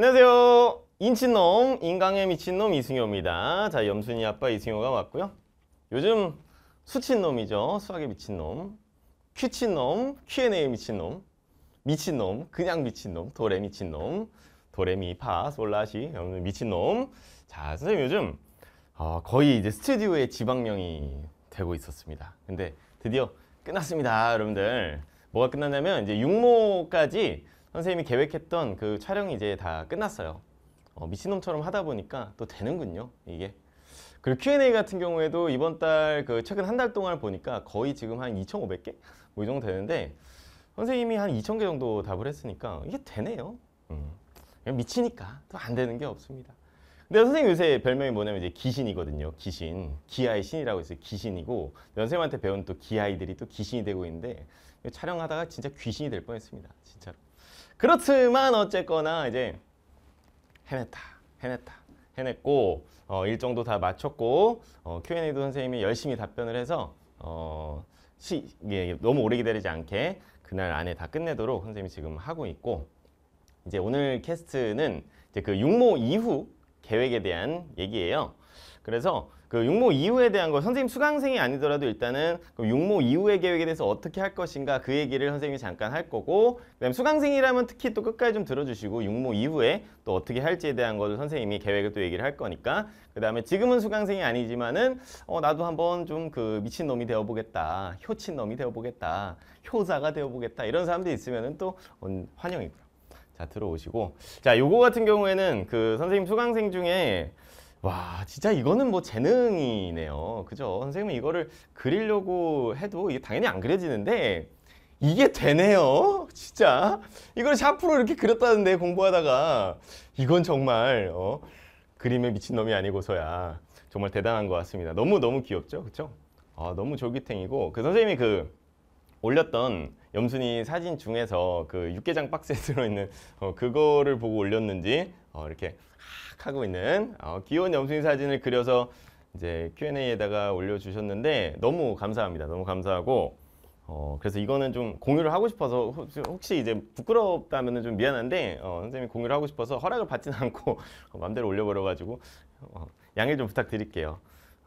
안녕하세요. 인친놈, 인강의 미친놈 이승효입니다. 자, 염순이 아빠 이승효가 왔고요. 요즘 수친놈이죠. 수학에 미친놈, 퀴친놈, Q&A에 미친놈, 미친놈, 그냥 미친놈, 도레 미친놈, 도레미, 파, 솔라시, 미친놈. 자, 선생님 요즘 어, 거의 이제 스튜디오의 지방령이 되고 있었습니다. 근데 드디어 끝났습니다, 여러분들. 뭐가 끝났냐면 이제 육모까지 선생님이 계획했던 그 촬영이 이제 다 끝났어요. 어, 미친놈처럼 하다 보니까 또 되는군요. 이게. 그리고 Q&A 같은 경우에도 이번 달 그 최근 한 달 동안 보니까 거의 지금 한 2,500개? 뭐 이 정도 되는데 선생님이 한 2,000개 정도 답을 했으니까 이게 되네요. 음. 미치니까 또 안 되는 게 없습니다. 근데 선생님 요새 별명이 뭐냐면 이제 귀신이거든요귀신 기아의 신이라고 있어요. 귀신이고 연생한테 배운 또 기아이들이 또귀신이 되고 있는데 촬영하다가 진짜 귀신이 될 뻔했습니다. 진짜로. 그렇지만 어쨌거나 이제 해냈다 해냈다 해냈고 어, 일정도 다 마쳤고 어, Q&A도 선생님이 열심히 답변을 해서 어, 시, 예, 너무 오래 기다리지 않게 그날 안에 다 끝내도록 선생님이 지금 하고 있고 이제 오늘 캐스트는 이제 그 육모 이후 계획에 대한 얘기예요. 그래서 그 육모 이후에 대한 거 선생님 수강생이 아니더라도 일단은 그 육모 이후의 계획에 대해서 어떻게 할 것인가 그 얘기를 선생님이 잠깐 할 거고 그다음 수강생이라면 특히 또 끝까지 좀 들어주시고 육모 이후에 또 어떻게 할지에 대한 것을 선생님이 계획을 또 얘기를 할 거니까 그 다음에 지금은 수강생이 아니지만은 어 나도 한번 좀 그 미친놈이 되어보겠다 효친놈이 되어보겠다 효자가 되어보겠다 이런 사람들이 있으면은 또 환영이고요 자 들어오시고 자 요거 같은 경우에는 그 선생님 수강생 중에 와 진짜 이거는 뭐 재능이네요 그죠 선생님 이거를 그리려고 해도 이게 당연히 안 그려지는데 이게 되네요 진짜 이걸 샤프로 이렇게 그렸다는데 공부하다가 이건 정말 어, 그림에 미친놈이 아니고서야 정말 대단한 것 같습니다 너무너무 귀엽죠 그쵸 아 너무 졸기탱이고 그 선생님이 그 올렸던 염순이 사진 중에서 그 육개장 박스에 들어있는 어, 그거를 보고 올렸는지 어, 이렇게 학 하고 있는 어, 귀여운 염순이 사진을 그려서 이제 Q&A에다가 올려주셨는데 너무 감사합니다. 너무 감사하고 어, 그래서 이거는 좀 공유를 하고 싶어서 혹시 이제 부끄럽다면 좀 미안한데 어, 선생님이 공유를 하고 싶어서 허락을 받지는 않고 어, 마음대로 올려버려가지고 어, 양해 좀 부탁드릴게요.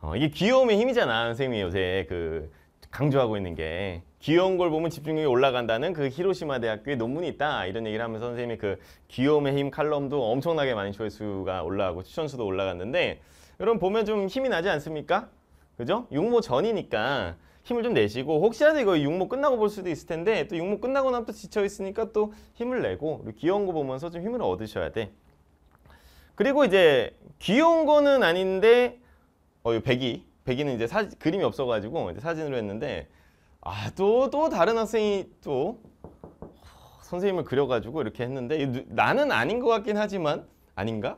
어, 이게 귀여움의 힘이잖아 선생님이 요새 그 강조하고 있는 게 귀여운 걸 보면 집중력이 올라간다는 그 히로시마 대학교의 논문이 있다 이런 얘기를 하면서 선생님이 그 귀여움의 힘 칼럼도 엄청나게 많이 조회수가 올라가고 추천수도 올라갔는데 여러분 보면 좀 힘이 나지 않습니까? 그죠? 육모 전이니까 힘을 좀 내시고 혹시라도 이거 육모 끝나고 볼 수도 있을 텐데 또 육모 끝나고 나면 또 지쳐 있으니까 또 힘을 내고 귀여운 거 보면서 좀 힘을 얻으셔야 돼. 그리고 이제 귀여운 거는 아닌데 어, 이 백이 백이는 이제 사, 그림이 없어가지고 이제 사진으로 했는데 아또또 또 다른 학생이 또 선생님을 그려가지고 이렇게 했는데 나는 아닌 것 같긴 하지만 아닌가?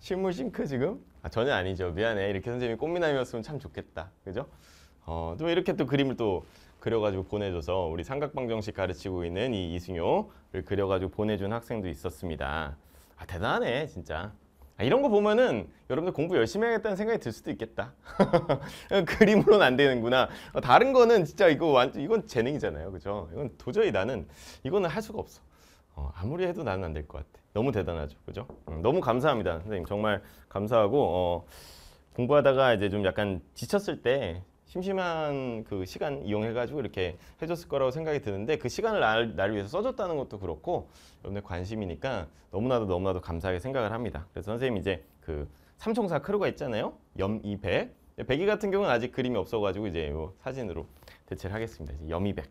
실물 싱크 지금? 아, 전혀 아니죠. 미안해. 이렇게 선생님이 꽃미남이었으면 참 좋겠다. 그죠? 어, 또 이렇게 또 그림을 또 그려가지고 보내줘서 우리 삼각방정식 가르치고 있는 이 이승효를 그려가지고 보내준 학생도 있었습니다. 아, 대단하네 진짜. 아, 이런 거 보면은 여러분들 공부 열심히 해야겠다는 생각이 들 수도 있겠다. 그림으로는 안 되는구나. 어, 다른 거는 진짜 이거 완전 이건 재능이잖아요. 그죠? 이건 도저히 나는 이거는 할 수가 없어. 어, 아무리 해도 나는 안 될 것 같아. 너무 대단하죠. 그죠? 음, 너무 감사합니다. 선생님 정말 감사하고 어, 공부하다가 이제 좀 약간 지쳤을 때 심심한 그 시간 이용해가지고 이렇게 해줬을 거라고 생각이 드는데 그 시간을 날, 날 위해서 써줬다는 것도 그렇고 여러분의 관심이니까 너무나도 너무나도 감사하게 생각을 합니다. 그래서 선생님 이제 그 삼총사 크루가 있잖아요. 염이 백. 백이 같은 경우는 아직 그림이 없어가지고 이제 요 사진으로 대체를 하겠습니다. 이제 염이백.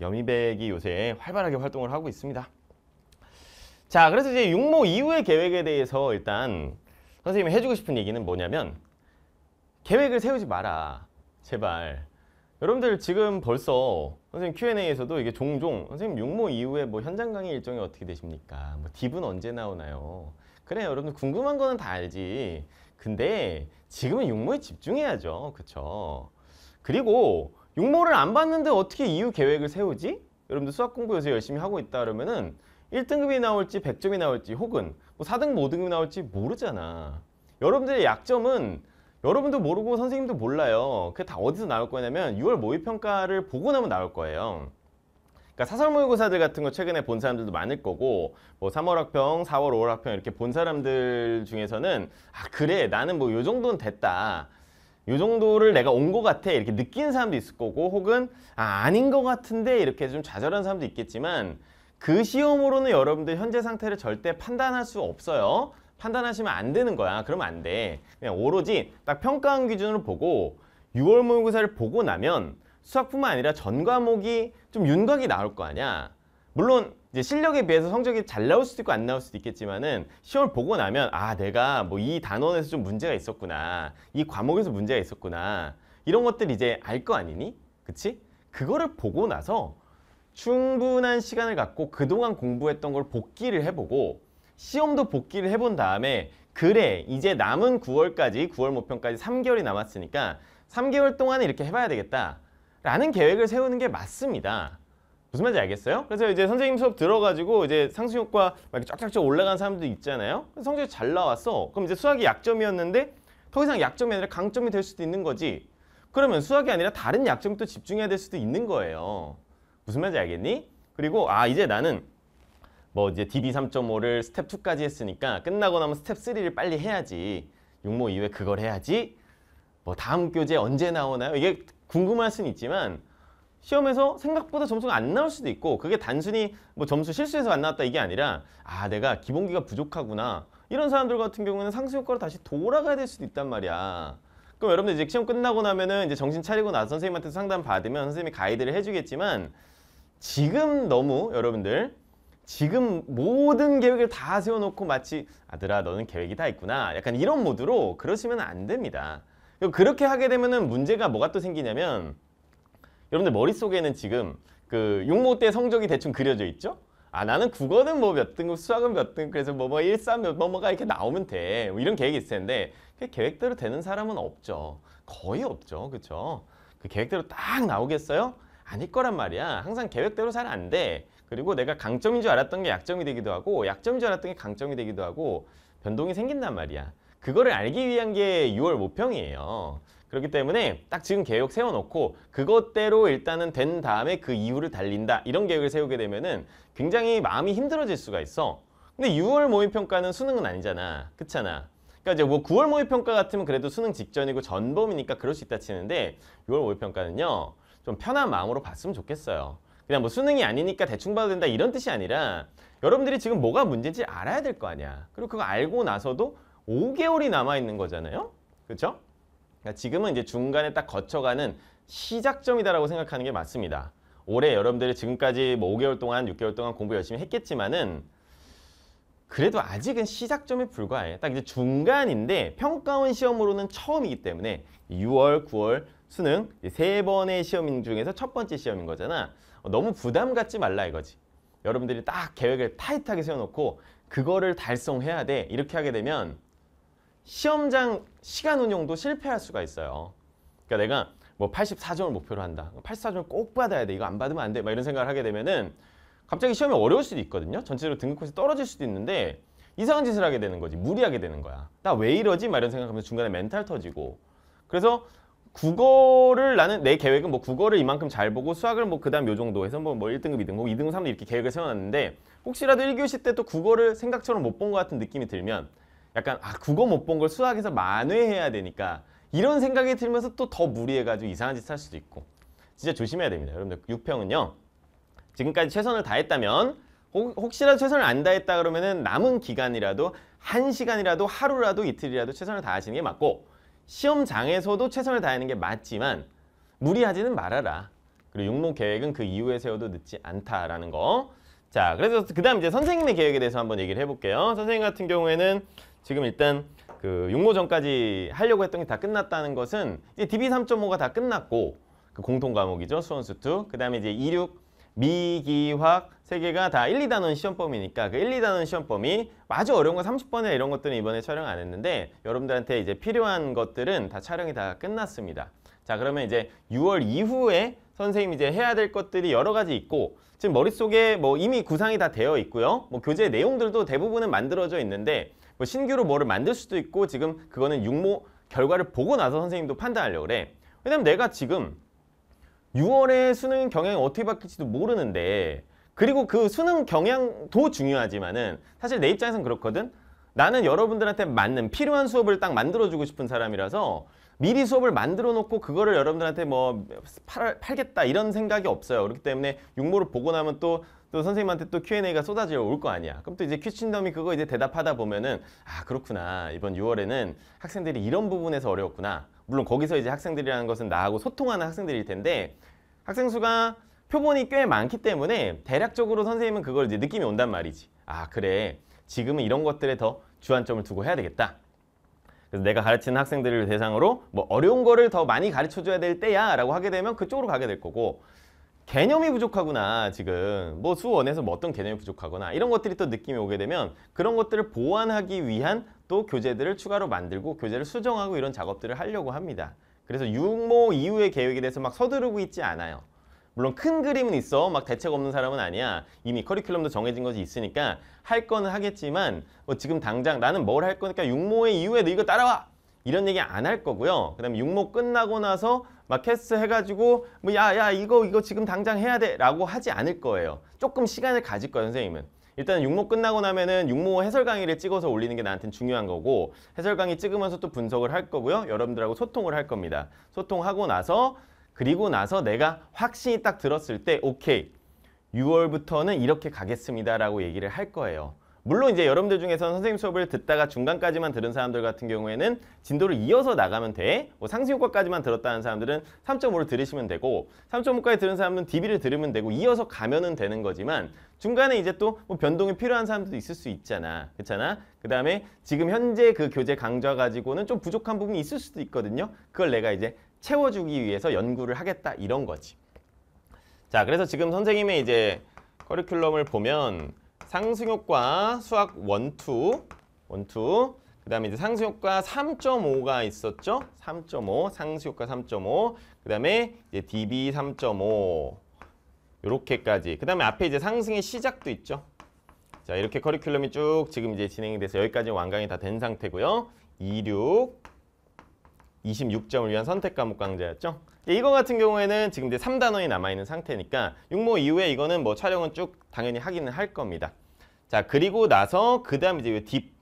염이백이 요새 활발하게 활동을 하고 있습니다. 자, 그래서 이제 육모 이후의 계획에 대해서 일단 선생님이 해주고 싶은 얘기는 뭐냐면 계획을 세우지 마라. 제발. 여러분들 지금 벌써 선생님 Q&A에서도 이게 종종 선생님 육모 이후에 뭐 현장 강의 일정이 어떻게 되십니까? 뭐 딥은 언제 나오나요? 그래 여러분들 궁금한 거는 다 알지. 근데 지금은 육모에 집중해야죠. 그쵸? 그리고 육모를 안 봤는데 어떻게 이후 계획을 세우지? 여러분들 수학 공부 요새 열심히 하고 있다 그러면은 1등급이 나올지 100점이 나올지 혹은 뭐 4등급 5등급이 뭐 나올지 모르잖아. 여러분들의 약점은 여러분도 모르고 선생님도 몰라요. 그게 다 어디서 나올 거냐면 6월 모의평가를 보고 나면 나올 거예요. 그러니까 사설 모의고사들 같은 거 최근에 본 사람들도 많을 거고 뭐 3월 학평, 4월, 5월 학평 이렇게 본 사람들 중에서는 아 그래 나는 뭐 요 정도는 됐다. 요 정도를 내가 온 것 같아 이렇게 느낀 사람도 있을 거고 혹은 아 아닌 것 같은데 이렇게 좀 좌절한 사람도 있겠지만 그 시험으로는 여러분들 현재 상태를 절대 판단할 수 없어요. 판단하시면 안 되는 거야. 그러면 안 돼. 그냥 오로지 딱 평가원 기준으로 보고 6월 모의고사를 보고 나면 수학뿐만 아니라 전 과목이 좀 윤곽이 나올 거 아니야. 물론 이제 실력에 비해서 성적이 잘 나올 수도 있고 안 나올 수도 있겠지만은 시험을 보고 나면 아 내가 뭐 이 단원에서 좀 문제가 있었구나 이 과목에서 문제가 있었구나 이런 것들 이제 알 거 아니니 그치 그거를 보고 나서 충분한 시간을 갖고 그동안 공부했던 걸 복기를 해보고 시험도 복귀를 해본 다음에 그래 이제 남은 9월까지 9월 모평까지 3개월이 남았으니까 3개월 동안에 이렇게 해봐야 되겠다 라는 계획을 세우는 게 맞습니다 무슨 말인지 알겠어요? 그래서 이제 선생님 수업 들어가지고 이제 상승효과 막 쫙쫙쫙 올라간 사람도 있잖아요 성적이 잘 나왔어 그럼 이제 수학이 약점이었는데 더 이상 약점이 아니라 강점이 될 수도 있는 거지 그러면 수학이 아니라 다른 약점에 또 집중해야 될 수도 있는 거예요 무슨 말인지 알겠니? 그리고 아 이제 나는 뭐 이제 d b 3.5를 스텝 2까지 했으니까 끝나고 나면 스텝 3를 빨리 해야지. 6모 이후에 그걸 해야지. 뭐 다음 교재 언제 나오나요? 이게 궁금할 수는 있지만 시험에서 생각보다 점수가 안 나올 수도 있고 그게 단순히 뭐 점수 실수해서 안 나왔다 이게 아니라 아 내가 기본기가 부족하구나 이런 사람들 같은 경우는 상승효과로 다시 돌아가야 될 수도 있단 말이야 그럼 여러분들 이제 시험 끝나고 나면은 이제 정신 차리고 나서 선생님한테 상담 받으면 선생님이 가이드를 해주겠지만 지금 너무 여러분들 지금 모든 계획을 다 세워놓고 마치 아들아 너는 계획이 다 있구나 약간 이런 모드로 그러시면 안 됩니다 그렇게 하게 되면은 문제가 뭐가 또 생기냐면 여러분들 머릿속에는 지금 그 육모 때 성적이 대충 그려져 있죠 아 나는 국어는 뭐 몇 등급 수학은 몇 등급 그래서 뭐 뭐 일삼 몇 뭐뭐가 이렇게 나오면 돼뭐 이런 계획이 있을 텐데 그 계획대로 되는 사람은 없죠 거의 없죠 그쵸 그 계획대로 딱 나오겠어요 아닐 거란 말이야 항상 계획대로 잘 안돼 그리고 내가 강점인 줄 알았던 게 약점이 되기도 하고 약점인 줄 알았던 게 강점이 되기도 하고 변동이 생긴단 말이야. 그거를 알기 위한 게 6월 모평이에요. 그렇기 때문에 딱 지금 계획 세워놓고 그것대로 일단은 된 다음에 그 이후를 달린다 이런 계획을 세우게 되면은 굉장히 마음이 힘들어질 수가 있어. 근데 6월 모의평가는 수능은 아니잖아. 그렇잖아. 그러니까 이제 뭐 9월 모의평가 같으면 그래도 수능 직전이고 전범이니까 그럴 수 있다 치는데 6월 모의평가는요. 좀 편한 마음으로 봤으면 좋겠어요. 그냥 뭐 수능이 아니니까 대충 봐도 된다 이런 뜻이 아니라 여러분들이 지금 뭐가 문제인지 알아야 될 거 아니야. 그리고 그거 알고 나서도 5개월이 남아있는 거잖아요. 그렇죠? 그러니까 지금은 이제 중간에 딱 거쳐가는 시작점이다라고 생각하는 게 맞습니다. 올해 여러분들이 지금까지 뭐 5개월 동안, 6개월 동안 공부 열심히 했겠지만은 그래도 아직은 시작점에 불과해. 딱 이제 중간인데 평가원 시험으로는 처음이기 때문에 6월, 9월 수능 세 번의 시험 중에서 첫 번째 시험인 거잖아. 어, 너무 부담 갖지 말라 이거지. 여러분들이 딱 계획을 타이트하게 세워놓고 그거를 달성해야 돼 이렇게 하게 되면 시험장 시간 운용도 실패할 수가 있어요. 그러니까 내가 뭐 84점을 목표로 한다. 84점을 꼭 받아야 돼. 이거 안 받으면 안 돼. 막 이런 생각을 하게 되면은 갑자기 시험이 어려울 수도 있거든요. 전체적으로 등급컷이 떨어질 수도 있는데 이상한 짓을 하게 되는 거지. 무리하게 되는 거야. 나 왜 이러지? 막 이런 생각하면서 중간에 멘탈 터지고. 그래서 국어를 나는 내 계획은 뭐 국어를 이만큼 잘 보고 수학을 뭐 그다음 요 정도 해서 뭐뭐 1등급, 뭐 2등급, 2등급, 뭐 3등 이렇게 계획을 세워놨는데 혹시라도 1교시 때 또 국어를 생각처럼 못 본 것 같은 느낌이 들면 약간 아 국어 못 본 걸 수학에서 만회해야 되니까 이런 생각이 들면서 또 더 무리해가지고 이상한 짓 할 수도 있고 진짜 조심해야 됩니다. 여러분들 6평은요. 지금까지 최선을 다했다면 혹, 시라도 최선을 안 다했다 그러면은 남은 기간이라도 한 시간이라도 하루라도 이틀이라도 최선을 다하시는 게 맞고 시험장에서도 최선을 다하는 게 맞지만 무리하지는 말아라. 그리고 육모 계획은 그 이후에 세워도 늦지 않다라는 거. 자, 그래서 그 다음 이제 선생님의 계획에 대해서 한번 얘기를 해볼게요. 선생님 같은 경우에는 지금 일단 그육모 전까지 하려고 했던 게 다 끝났다는 것은 이제 DB 3.5가 다 끝났고 그 공통 과목이죠. 수원수투그 다음에 이제 26, 미기확세 개가 다 1, 2단원 시험범위니까그 1, 2단원 시험범이 아주 어려운 거3 0번에 이런 것들은 이번에 촬영 안 했는데 여러분들한테 이제 필요한 것들은 다 촬영이 다 끝났습니다. 자 그러면 이제 6월 이후에 선생님이 이제 해야 될 것들이 여러 가지 있고 지금 머릿속에 뭐 이미 구상이 다 되어 있고요. 뭐 교재 내용들도 대부분은 만들어져 있는데 뭐 신규로 뭐를 만들 수도 있고 지금 그거는 육모 결과를 보고 나서 선생님도 판단하려고 그래. 왜냐면 내가 지금 6월에 수능 경향이 어떻게 바뀔지도 모르는데 그리고 그 수능 경향도 중요하지만은 사실 내 입장에선 그렇거든 나는 여러분들한테 맞는 필요한 수업을 딱 만들어주고 싶은 사람이라서 미리 수업을 만들어 놓고 그거를 여러분들한테 뭐 팔, 겠다 이런 생각이 없어요 그렇기 때문에 육모를 보고 나면 또또 선생님한테 또 Q&A가 쏟아져 올 거 아니야. 그럼 또 이제 퀴친덤이 그거 이제 대답하다 보면은 아 그렇구나 이번 6월에는 학생들이 이런 부분에서 어려웠구나. 물론 거기서 이제 학생들이라는 것은 나하고 소통하는 학생들일 텐데 학생 수가 표본이 꽤 많기 때문에 대략적으로 선생님은 그걸 이제 느낌이 온단 말이지. 아 그래 지금은 이런 것들에 더 주안점을 두고 해야 되겠다. 그래서 내가 가르치는 학생들을 대상으로 뭐 어려운 거를 더 많이 가르쳐줘야 될 때야 라고 하게 되면 그쪽으로 가게 될 거고 개념이 부족하구나 지금 뭐 수원에서 뭐 어떤 개념이 부족하거나 이런 것들이 또 느낌이 오게 되면 그런 것들을 보완하기 위한 또 교재들을 추가로 만들고 교재를 수정하고 이런 작업들을 하려고 합니다 그래서 육모 이후의 계획에 대해서 막 서두르고 있지 않아요 물론 큰 그림은 있어 막 대책 없는 사람은 아니야 이미 커리큘럼도 정해진 것이 있으니까 할 거는 하겠지만 뭐 지금 당장 나는 뭘 할 거니까 육모의 이후에 너 이거 따라와 이런 얘기 안 할 거고요 그 다음에 육모 끝나고 나서 막 캐스 해가지고 뭐 야야 이거 이거 지금 당장 해야 돼 라고 하지 않을 거예요 조금 시간을 가질 거예요 선생님은 일단 육모 끝나고 나면은 육모 해설 강의를 찍어서 올리는 게 나한테는 중요한 거고 해설 강의 찍으면서 또 분석을 할 거고요 여러분들하고 소통을 할 겁니다 소통하고 나서 그리고 나서 내가 확신이 딱 들었을 때 오케이 6월부터는 이렇게 가겠습니다 라고 얘기를 할 거예요 물론 이제 여러분들 중에서는 선생님 수업을 듣다가 중간까지만 들은 사람들 같은 경우에는 진도를 이어서 나가면 돼. 뭐 상승효과까지만 들었다는 사람들은 3.5를 들으시면 되고 3.5까지 들은 사람은 DB를 들으면 되고 이어서 가면은 되는 거지만 중간에 이제 또뭐 변동이 필요한 사람들도 있을 수 있잖아. 그렇잖아. 그 다음에 지금 현재 그 교재 강좌 가지고는 좀 부족한 부분이 있을 수도 있거든요. 그걸 내가 이제 채워주기 위해서 연구를 하겠다 이런 거지. 자, 그래서 지금 선생님의 이제 커리큘럼을 보면 상승효과 수학 원투 원투 그 다음에 이제 상승효과 3.5가 있었죠. 3.5 상승효과 3.5그 다음에 이제 DB 3.5요렇게까지그 다음에 앞에 이제 상승의 시작도 있죠. 자 이렇게 커리큘럼이 쭉 지금 이제 진행이 돼서 여기까지 완강이 다 된 상태고요. 26 26점을 위한 선택 과목 강좌였죠. 이거 같은 경우에는 지금 이제 3단원이 남아있는 상태니까 6모 이후에 이거는 뭐 촬영은 쭉 당연히 하기는 할 겁니다. 자 그리고 나서 그 다음 이제 딥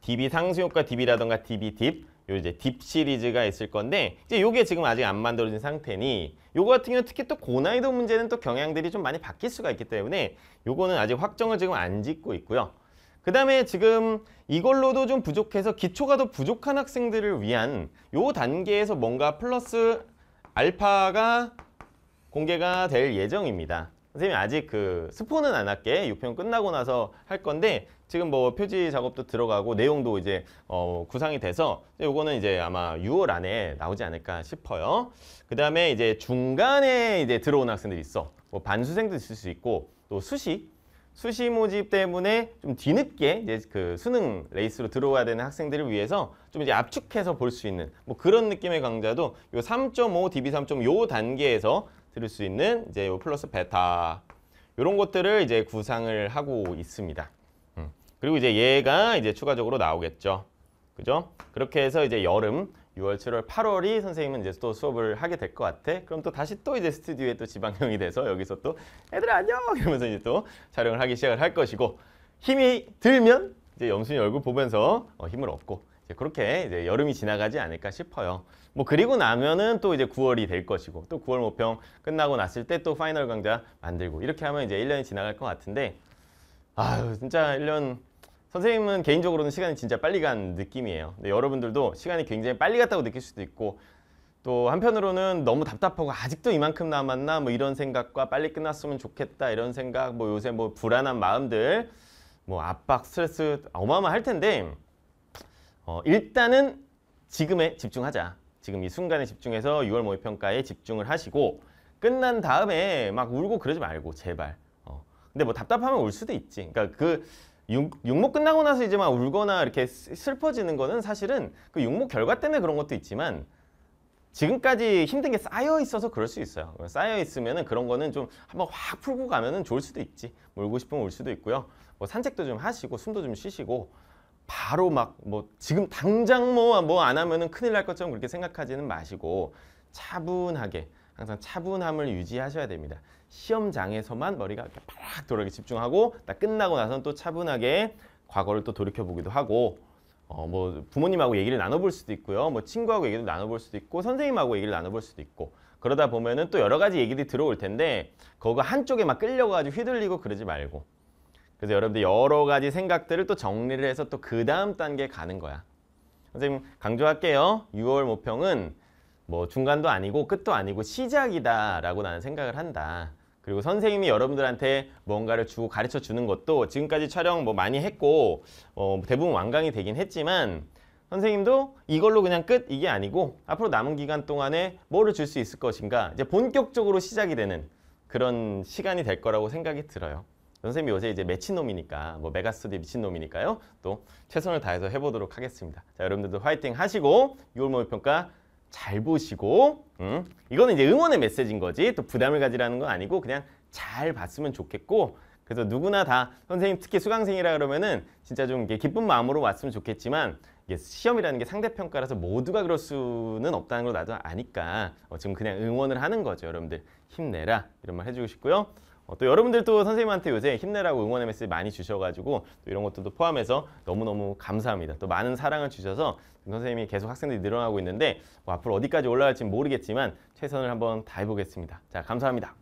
DB 상수효과 DB라던가 DB 딥, 요 이제 딥 시리즈가 있을 건데 이제 요게 지금 아직 안 만들어진 상태니 요거 같은 경우는 특히 또 고난이도 문제는 또 경향들이 좀 많이 바뀔 수가 있기 때문에 요거는 아직 확정을 지금 안 짓고 있고요. 그 다음에 지금 이걸로도 좀 부족해서 기초가 더 부족한 학생들을 위한 요 단계에서 뭔가 플러스 알파가 공개가 될 예정입니다. 선생님 아직 그 스포는 안 할게 6편 끝나고 나서 할 건데 지금 뭐 표지 작업도 들어가고 내용도 이제 어 구상이 돼서 요거는 이제 아마 6월 안에 나오지 않을까 싶어요. 그 다음에 이제 중간에 이제 들어온 학생들이 있어. 뭐 반수생도 있을 수 있고 또 수시 수시 모집 때문에 좀 뒤늦게 이제 그 수능 레이스로 들어와야 되는 학생들을 위해서 좀 이제 압축해서 볼 수 있는 뭐 그런 느낌의 강좌도 요 3.5 DB 3.5요 단계에서 들을 수 있는 이제 요 플러스 베타 요런 것들을 이제 구상을 하고 있습니다. 음. 그리고 이제 얘가 이제 추가적으로 나오겠죠. 그죠? 그렇게 해서 이제 여름 6월, 7월, 8월이 선생님은 이제 또 수업을 하게 될 것 같아. 그럼 또 다시 또 이제 스튜디오에 또지방형이 돼서 여기서 또 애들 안녕 이러면서 이제 또 촬영을 하기 시작을 할 것이고 힘이 들면 이제 영순이 얼굴 보면서 어, 힘을 얻고 이제 그렇게 이제 여름이 지나가지 않을까 싶어요. 뭐 그리고 나면은 또 이제 9월이 될 것이고 또 9월 모평 끝나고 났을 때 또 파이널 강좌 만들고 이렇게 하면 이제 1년이 지나갈 것 같은데 아유 진짜 1년 선생님은 개인적으로는 시간이 진짜 빨리 간 느낌이에요. 근데 여러분들도 시간이 굉장히 빨리 갔다고 느낄 수도 있고 또 한편으로는 너무 답답하고 아직도 이만큼 남았나 뭐 이런 생각과 빨리 끝났으면 좋겠다 이런 생각 뭐 요새 뭐 불안한 마음들 뭐 압박 스트레스 어마어마할 텐데 어, 일단은 지금에 집중하자. 지금 이 순간에 집중해서 6월 모의평가에 집중을 하시고 끝난 다음에 막 울고 그러지 말고 제발. 어. 근데 뭐 답답하면 울 수도 있지. 그러니까 그 육모 끝나고 나서 이제 막 울거나 이렇게 슬퍼지는 거는 사실은 그 육모 결과 때문에 그런 것도 있지만 지금까지 힘든 게 쌓여 있어서 그럴 수 있어요. 쌓여 있으면 그런 거는 좀 한번 확 풀고 가면 좋을 수도 있지. 울고 싶으면 울 수도 있고요. 뭐 산책도 좀 하시고 숨도 좀 쉬시고 바로 막 뭐 지금 당장 뭐 뭐 안하면 큰일 날 것처럼 그렇게 생각하지는 마시고 차분하게 항상 차분함을 유지하셔야 됩니다. 시험장에서만 머리가 이렇게 파락 돌아게 집중하고 딱 끝나고 나서는 또 차분하게 과거를 또 돌이켜보기도 하고 어, 뭐 부모님하고 얘기를 나눠볼 수도 있고요. 뭐 친구하고 얘기도 나눠볼 수도 있고 선생님하고 얘기를 나눠볼 수도 있고 그러다 보면은 또 여러 가지 얘기들이 들어올 텐데 그거 한쪽에 막 끌려가지고 휘둘리고 그러지 말고 그래서 여러분들 여러 가지 생각들을 또 정리를 해서 또 그 다음 단계에 가는 거야. 선생님 강조할게요. 6월 모평은 뭐 중간도 아니고 끝도 아니고 시작이다라고 나는 생각을 한다. 그리고 선생님이 여러분들한테 뭔가를 주고 가르쳐 주는 것도 지금까지 촬영 뭐 많이 했고 어, 대부분 완강이 되긴 했지만 선생님도 이걸로 그냥 끝 이게 아니고 앞으로 남은 기간 동안에 뭐를 줄 수 있을 것인가 이제 본격적으로 시작이 되는 그런 시간이 될 거라고 생각이 들어요. 선생님이 요새 이제 매친놈이니까 뭐 메가스터디 미친놈이니까요. 또 최선을 다해서 해보도록 하겠습니다. 자 여러분들도 화이팅 하시고 6월 모의평가 잘 보시고 음, 이거는 이제 응원의 메시지인 거지 또 부담을 가지라는 건 아니고 그냥 잘 봤으면 좋겠고 그래서 누구나 다 선생님 특히 수강생이라 그러면은 진짜 좀 이게 기쁜 마음으로 왔으면 좋겠지만 이게 시험이라는 게 상대평가라서 모두가 그럴 수는 없다는 걸 나도 아니까 어, 지금 그냥 응원을 하는 거죠 여러분들 힘내라 이런 말 해주고 싶고요 어, 또 여러분들 또 선생님한테 요새 힘내라고 응원의 메시지 많이 주셔가지고 또 이런 것들도 포함해서 너무너무 감사합니다 또 많은 사랑을 주셔서 선생님이 계속 학생들이 늘어나고 있는데 뭐 앞으로 어디까지 올라갈지 모르겠지만 최선을 한번 다해보겠습니다. 자, 감사합니다.